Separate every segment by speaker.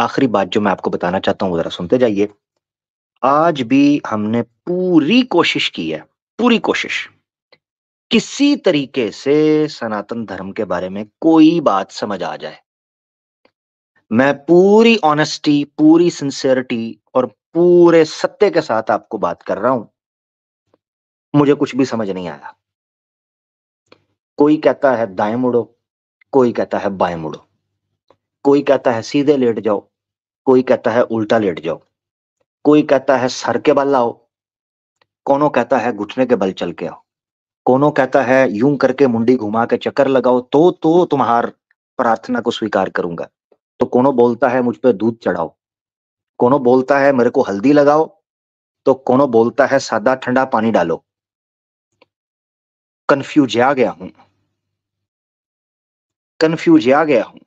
Speaker 1: आखिरी बात जो मैं आपको बताना चाहता हूँ जरा सुनते जाइए आज भी हमने पूरी कोशिश की है पूरी कोशिश किसी तरीके से सनातन धर्म के बारे में कोई बात समझ आ जाए मैं पूरी ऑनेस्टी पूरी सिंसियरिटी और पूरे सत्य के साथ आपको बात कर रहा हूं मुझे कुछ भी समझ नहीं आया कोई कहता है दाएं मुड़ो कोई कहता है बाएं मुड़ो कोई कहता है सीधे लेट जाओ कोई कहता है उल्टा लेट जाओ कोई कहता है सर के बल लाओ कोनो कहता है घुटने के बल चल के आओ कोनो कहता है यूं करके मुंडी घुमा के चक्कर लगाओ तो तो तुम्हार प्रार्थना को स्वीकार करूंगा तो कोनो बोलता है मुझ पर दूध चढ़ाओ कोनो बोलता है मेरे को हल्दी लगाओ तो कोनो बोलता है सादा ठंडा पानी डालो कन्फ्यूज आ गया हूं कन्फ्यूज आ गया हूं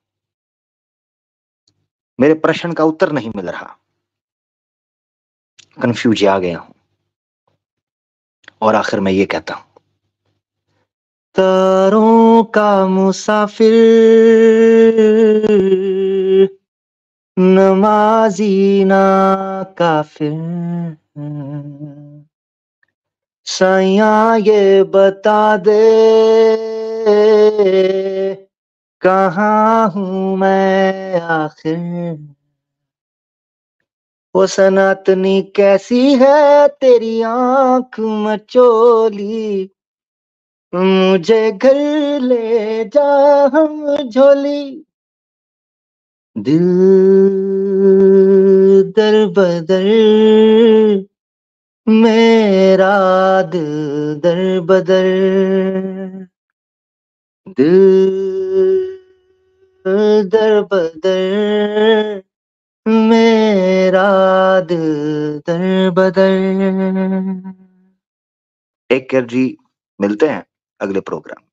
Speaker 1: मेरे प्रश्न का उत्तर नहीं मिल रहा कंफ्यूज आ गया हूं और आखिर मैं ये कहता
Speaker 2: हूं तारों का मुसाफिर नमाजी ना काफिर सया ये बता दे कहा हूं मैं आखिर वो सनातनी कैसी है तेरी आंख मचोली मुझे घर ले जा हम झोली दिल दर बदर मेरा दिल दर बदर दिल दर बदर मेरा दिल दर बदर एक केयर जी मिलते हैं अगले प्रोग्राम